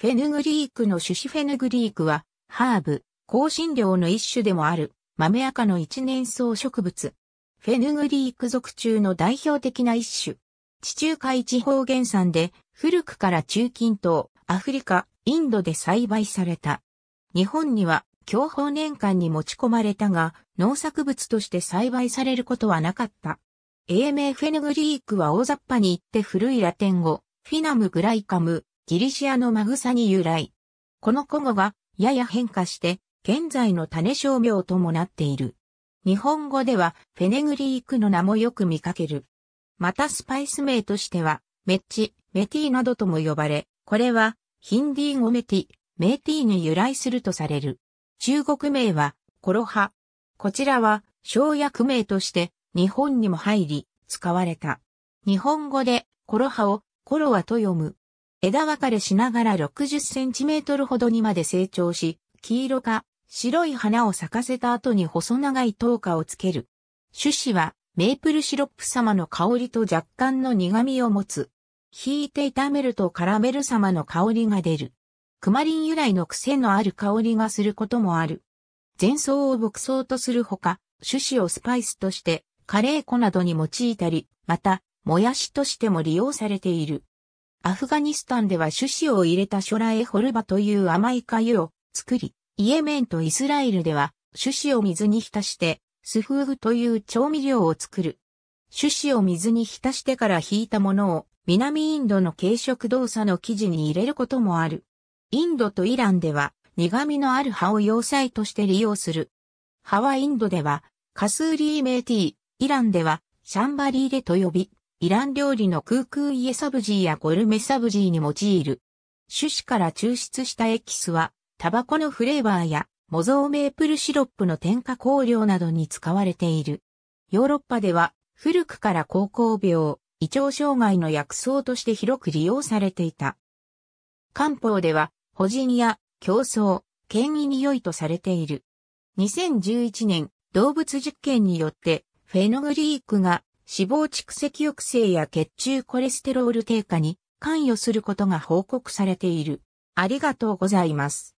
フェヌグリークの種子フェヌグリークは、ハーブ、香辛料の一種でもある、豆赤の一年草植物。フェヌグリーク属中の代表的な一種。地中海地方原産で、古くから中近東、アフリカ、インドで栽培された。日本には、享保年間に持ち込まれたが、農作物として栽培されることはなかった。英名フェヌグリークは大雑把に言って古いラテン語、フィナムグライカム、ギリシアのマグサに由来。この古語がやや変化して、現在の種商名ともなっている。日本語ではフェネグリークの名もよく見かける。またスパイス名としては、メッチ、メティなどとも呼ばれ、これはヒンディー語メティ、メティに由来するとされる。中国名はコロハ。こちらは生薬名として日本にも入り使われた。日本語でコロハをコロワと読む。枝分かれしながら60センチメートルほどにまで成長し、黄色か白い花を咲かせた後に細長い灯火をつける。種子はメープルシロップ様の香りと若干の苦味を持つ。引いて炒めるとカラメル様の香りが出る。クマリン由来の癖のある香りがすることもある。前奏を牧草とするほか、種子をスパイスとしてカレー粉などに用いたり、また、もやしとしても利用されている。アフガニスタンでは種子を入れたショラエホルバという甘い粥を作り、イエメンとイスラエルでは種子を水に浸して、スフーフという調味料を作る。種子を水に浸してから引いたものを南インドの軽食動作の生地に入れることもある。インドとイランでは苦味のある葉を要塞として利用する。葉はインドではカスーリーメイティー、イランではシャンバリーレと呼び、イラン料理のクークーイエサブジーやゴルメサブジーに用いる。種子から抽出したエキスは、タバコのフレーバーや、模造メープルシロップの添加香料などに使われている。ヨーロッパでは、古くから高校病、胃腸障害の薬草として広く利用されていた。漢方では、保人や競争、権威に良いとされている。2011年、動物実験によって、フェノグリークが脂肪蓄積抑制や血中コレステロール低下に関与することが報告されている。ありがとうございます。